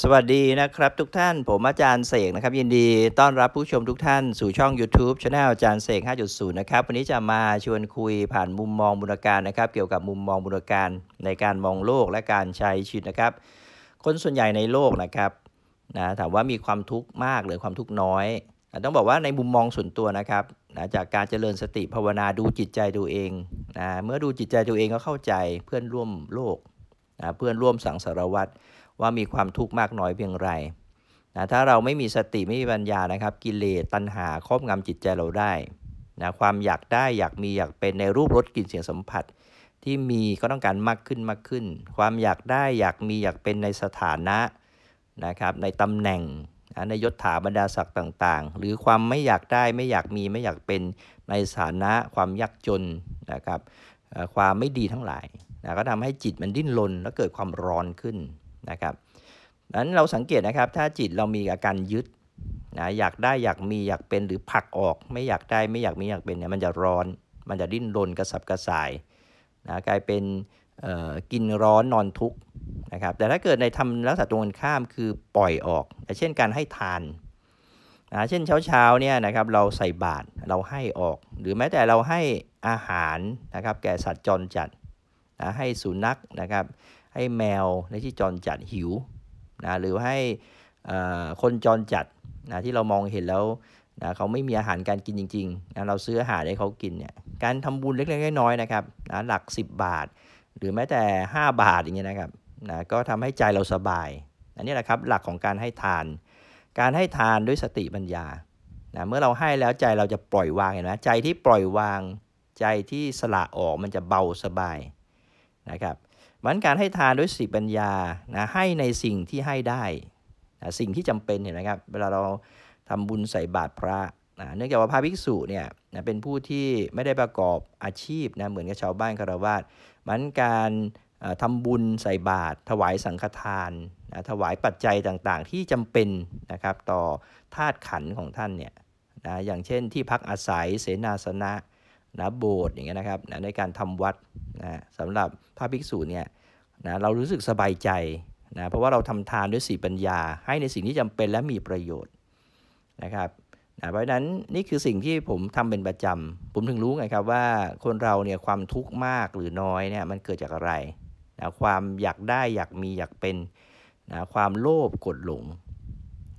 สวัสดีนะครับทุกท่านผมอาจารย์เสกนะครับยินดีต้อนรับผู้ชมทุกท่าน สู่ช่อง YouTube c h anel อาจารย์เสก5.0นะครับวันนี้จะมาชวนคุยผ่านมุมมองบุรการนะครับ เกี่ยวกับมุมมองบุรการ ในการมองโลกและการใช้ชีวิตนะครับคนส่วนใหญ่ในโลกนะครับนะถามว่ามีความทุกข์มากหรือความทุกข์น้อย ต้องบอกว่าในมุมมองส่วนตัวนะครับนะจากการเจริญสติภาวนาดูจิตใจตัวเองนะเมื่อดูจิตใจตัวเองก็เข้าใจ เพื่อนร่วมโลกนะเพื่อนร่วมสังสารวัตรว่ามีความทุกข์มากน้อยเพียงไร นะ ถ้าเราไม่มีสติไม่มีปัญญา นะครับ กิเลสตัณหา ครอบงำจิตใจเราได้ นะ ความอยากได้ อยากมีอยากเป็นในรูปรสกลิ่นเสียงสัมผัสที่มีก็ต้องการมากขึ้นมากขึ้น ความอยากได้อยากมีอยากเป็นในสถานะ นะครับ ในตำแหน่งนะในยศถาบรรดาศักดิ์ต่าง ๆ หรือความไม่อยากได้ไม่อยากมีไม่อยากเป็นในสถานะความยากจน นะครับความไม่ดีทั้งหลายนะก็ทำให้จิตมันดิ้นรนและเกิดความร้อนขึ้นนะครับนั้นเราสังเกตนะครับถ้าจิตเรามีอาการยึดนะอยากได้อยากมีอยากเป็นหรือผลักออกไม่อยากได้ไม่อยากมี อยากเป็นเนี่ยมันจะร้อนมันจะดิ้นรนกระสับกระส่ายนะกลายเป็นกินร้อนนอนทุกข์นะครับแต่ถ้าเกิดในทำลักษณะตรงกันข้ามคือปล่อยออก เช่นการให้ทานนะเช่นเช้าๆเนี่ยนะครับเราใส่บาตรเราให้ออก หรือแม้แต่เราให้อาหารนะครับแก่สัตว์จรจัดนะให้สุนัขนะครับให้แมวในที่จรจัดหิวนะหรือให้คนจรจัดนะที่เรามองเห็นแล้วนะเขาไม่มีอาหารการกินจริงๆนะเราซื้ออาหารให้เขากินเนี่ยการทำบุญเล็กๆน้อยๆนะครับนะหลัก 10 บาท หรือแม้แต่ 5 บาทอย่างเงี้ยนะครับนะก็ทำให้ใจเราสบายอันนี้แหละครับหลักของการให้ทาน การให้ทานด้วยสติปัญญานะเมื่อเราให้แล้วใจเราจะปล่อยวางเห็นไหมใจที่ปล่อยวางใจที่สละออกมันจะเบาสบายนะครับมันการให้ทานด้วยสติปัญญานะให้ในสิ่งที่ให้ได้นะสิ่งที่จำเป็นเห็นไหมครับ เวลาเราทำบุญใส่บาตรพระนะเนื่องจากว่าพระภิกษุเนี่ยนะเป็นผู้ที่ไม่ได้ประกอบอาชีพนะ เหมือนกับชาวบ้านคารวามันการทำบุญใส่บาตรถวายสังฆทานนะถวายปัจจัยต่างๆ ที่จำเป็นนะครับ ต่อธาตุขันของท่านเนี่ยนะอย่างเช่น ที่พักอาศัย เสนาสนะนะโบสถ์อย่างเงี้ยนะครับนะในการทำวัดนะสำหรับพระภิกษุเนี่ยนะเรารู้สึกสบายใจนะเพราะว่าเราทำทานด้วยสีปัญญาให้ในสิ่งที่จำเป็นและมีประโยชน์นะครับนะเพราะฉะนั้นนี่คือสิ่งที่ผมทำเป็นประจำผมถึงรู้ไงครับว่าคนเราเนี่ยความทุกข์มากหรือน้อยเนี่ยมันเกิดจากอะไรนะความอยากได้อยากมีอยากเป็นนะความโลภกดหลง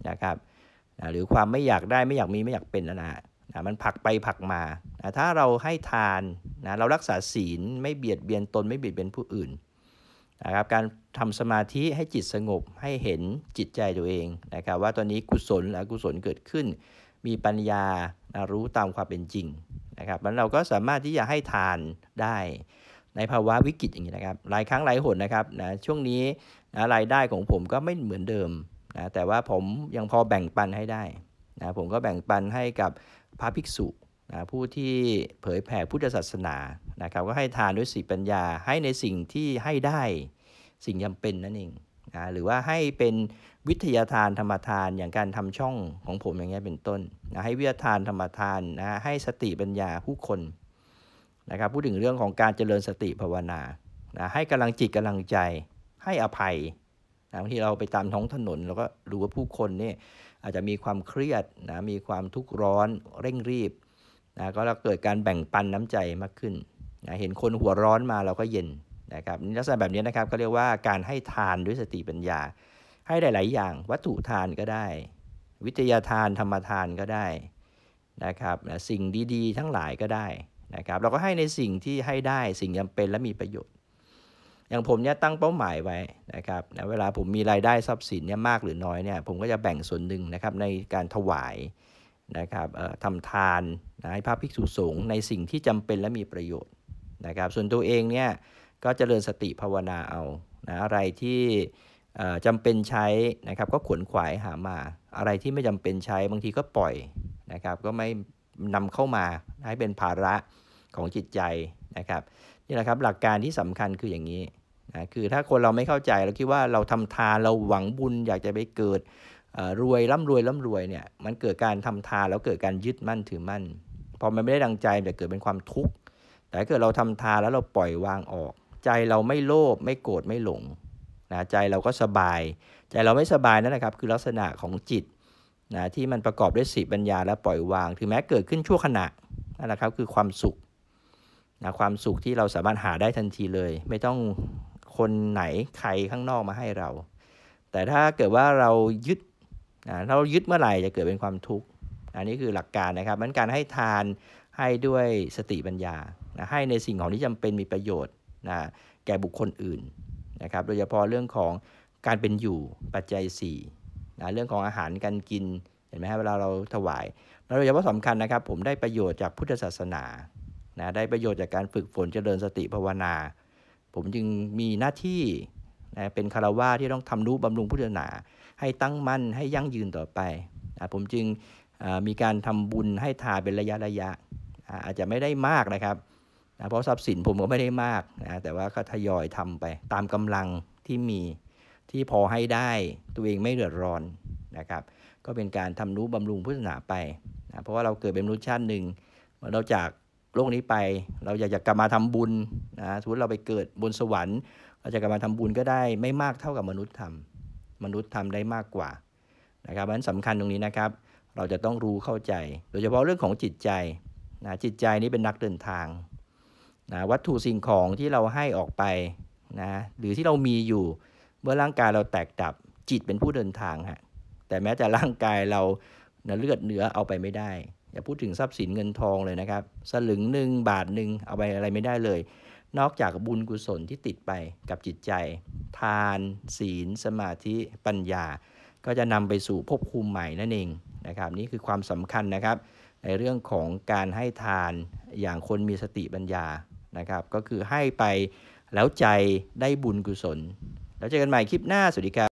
นะครับนะหรือความไม่อยากได้ไม่อยากมีไม่อยากเป็นนะฮนะมันผักไปผักมานะถ้าเราให้ทานนะเรารักษาศีลไม่เบียดเบียนตนไม่เบียดเบียนผู้อื่นนะครับการทำสมาธิให้จิตสงบให้เห็นจิตใจตัวเองนะครับว่าตอนนี้กุศลและอกุศลเกิดขึ้น มีปัญญารู้ตามความเป็นจริงนะครับมันเราก็สามารถที่จะให้ทานได้ในภาวะวิกฤตอย่างนี้นะครับหลายครั้งหลายหนนะครับนะช่วงนี้นะรายได้ของผมก็ไม่เหมือนเดิมนะแต่ว่าผมยังพอแบ่งปันให้ได้นะผมก็แบ่งปันให้กับพระภิกษุนะผู้ที่เผยแผ่พุทธศาสนานะครับก็ให้ทานด้วยสติปัญญาให้ในสิ่งที่ให้ได้สิ่งจาเป็นนั่นเองนะหรือว่าให้เป็นวิทยาทานธรรมทานอย่างการทำช่องของผมอย่างเงี้ยเป็นต้นนะให้วิทยาทานธรรมทานนะให้สติปัญญาผู้คนนะครับพูดถึงเรื่องของการเจริญสติภาวนานะให้กำลังจิตกำลังใจให้อภัยนะบางทีเราไปตามท้องถนนเราก็รู้ว่าผู้คนนี่อาจจะมีความเครียดนะมีความทุกข์ร้อนเร่งรีบนะก็เราเกิดการแบ่งปันน้ำใจมากขึ้นนะเห็นคนหัวร้อนมาเราก็เย็นนะครับลักษณะแบบนี้นะครับก็เรียกว่าการให้ทานด้วยสติปัญญา ให้หลายๆอย่าง วัตถุทานก็ได้ วิทยาทาน ธรรมทานก็ได้นะครับสิ่งดี ๆ ทั้งหลายก็ได้นะครับเราก็ให้ในสิ่งที่ให้ได้สิ่งจาเป็นและมีประโยชน์ อย่างผมเนี่ยตั้งเป้าหมายไว้นะครับนะเวลาผมมีรายได้ทรัพย์สินเนี่ยมากหรือน้อยเนี่ยผมก็จะแบ่งส่วนหนึ่งนะครับในการถวายนะครับทำทานนะให้พระภิกษุสงฆ์ในสิ่งที่จำเป็นและมีประโยชน์นะครับ ส่วนตัวเองเนี่ยก็จเจริญสติภาวนาเอา นะ อะไรที่จำเป็นใช้ นะครับ ก็ขวนขวาย หามา อะไรที่ไม่จำเป็นใช้ บางที ก็ปล่อย นะครับ ก็ไม่นำเข้ามาให้เป็นภาระของจิตใจ นะครับ นี่แหละครับ หลักการที่สำคัญคืออย่างนี้ นะ คือ ถ้าคนเราไม่เข้าใจ เรา คิดว่า เราทำทานเรา หวังบุญ อยาก จะ ไป เกิดรวยร่ำารวยร่ำารวย เนี่ย มัน เกิด การทำทานแล้ว เกิดการ ยึด มั่น ถือ มั่น พอ มัน ไม่ได้ดังใจ จะ เกิดเป็นความทุกข์แต่ถ้าเกิดเราทำทานแล้วเราปล่อยวางออก ใจเราไม่โลภไม่โกรธไม่หลงนะใจเราก็สบาย ใจเราไม่สบายนั่นแหละครับ คือลักษณะของจิตนะที่มันประกอบด้วยสีปัญญาและปล่อยวาง ถึงแม้เกิดขึ้นชั่วขณะนั่นแหละครับคือความสุขนะความสุขที่เราสามารถหาได้ทันทีเลย ไม่ต้องคนไหนใครข้างนอกมาให้เรา แต่ถ้าเกิดว่าเรายึดนะเรายึดเมื่อไหร่จะเกิดเป็นความทุกข์ อันนี้คือหลักการนะครับมันการให้ทานให้ด้วยสติปัญญานะให้ในสิ่งของที่จำเป็นมีประโยชน์นะแก่บุคคลอื่นนะครับโดยเฉพาะเรื่องของการเป็นอยู่ปัจจัย4นะเรื่องของอาหารการกิน เห็นไหมครัเวลาเราถวายเราโดยเฉพาะสำคัญนะครับ ผมได้ประโยชน์จากพุทธศาสนานะได้ประโยชน์จากการฝึกฝนเจริญสติภาวนา ผมจึงมีหน้าที่นะเป็นคารวะที่ต้องทำรู้บำรุงพุทธศาสนา ให้ตั้งมั่นให้ยั่งยืนต่อไปนะผมจึงมีการทำบุญให้ทาเป็นระยะระยะอาจจะไม่ได้มากนะครับเพราะทรัพย์สินผมก็ไม่ได้มากนะ แต่ว่าก็ทยอยทำไป ตามกำลังที่มีที่พอให้ได้ตัวเองไม่เดือดร้อนนะครับ ก็เป็นการทำนุบำรุงพุทธศาสนาไปนะ เพราะว่าเราเกิดเป็นมนุษย์ชาติหนึ่งเราจากโลกนี้ไปเราอยากจะกลับมาทำบุญนะสมมติเราไปเกิดบนสวรรค์เราจะกลับมาทำบุญก็ได้ไม่มากเท่ากับมนุษย์ทำมนุษย์ทำได้มากกว่านะครับเพราะฉะนั้นสำคัญตรงนี้นะครับ เราจะต้องรู้เข้าใจ โดยเฉพาะเรื่องของจิตใจนะจิตใจนี้เป็นนักเดินทางนะวัตถุสิ่งของที่เราให้ออกไปนะหรือที่เรามีอยู่ เมื่อร่างกายเราแตกดับจิตเป็นผู้เดินทางฮะแต่แม้แต่ร่างกายเรานะเลือดเนื้อเอาไปไม่ได้ อย่าพูดถึงทรัพย์สินเงินทองเลยนะครับสลึงหนึ่ง บาทหนึ่งเอาไปอะไรไม่ได้เลย นอกจากบุญกุศลที่ติดไปกับจิตใจ ทานศีลสมาธิปัญญา ก็จะนำไปสู่ภพภูมิใหม่นั่นเองนะครับนี่คือความสำคัญนะครับ ในเรื่องของการให้ทานอย่างคนมีสติปัญญานะครับ ก็คือให้ไปแล้วใจได้บุญกุศล แล้วเจอกันใหม่คลิปหน้า สวัสดีครับ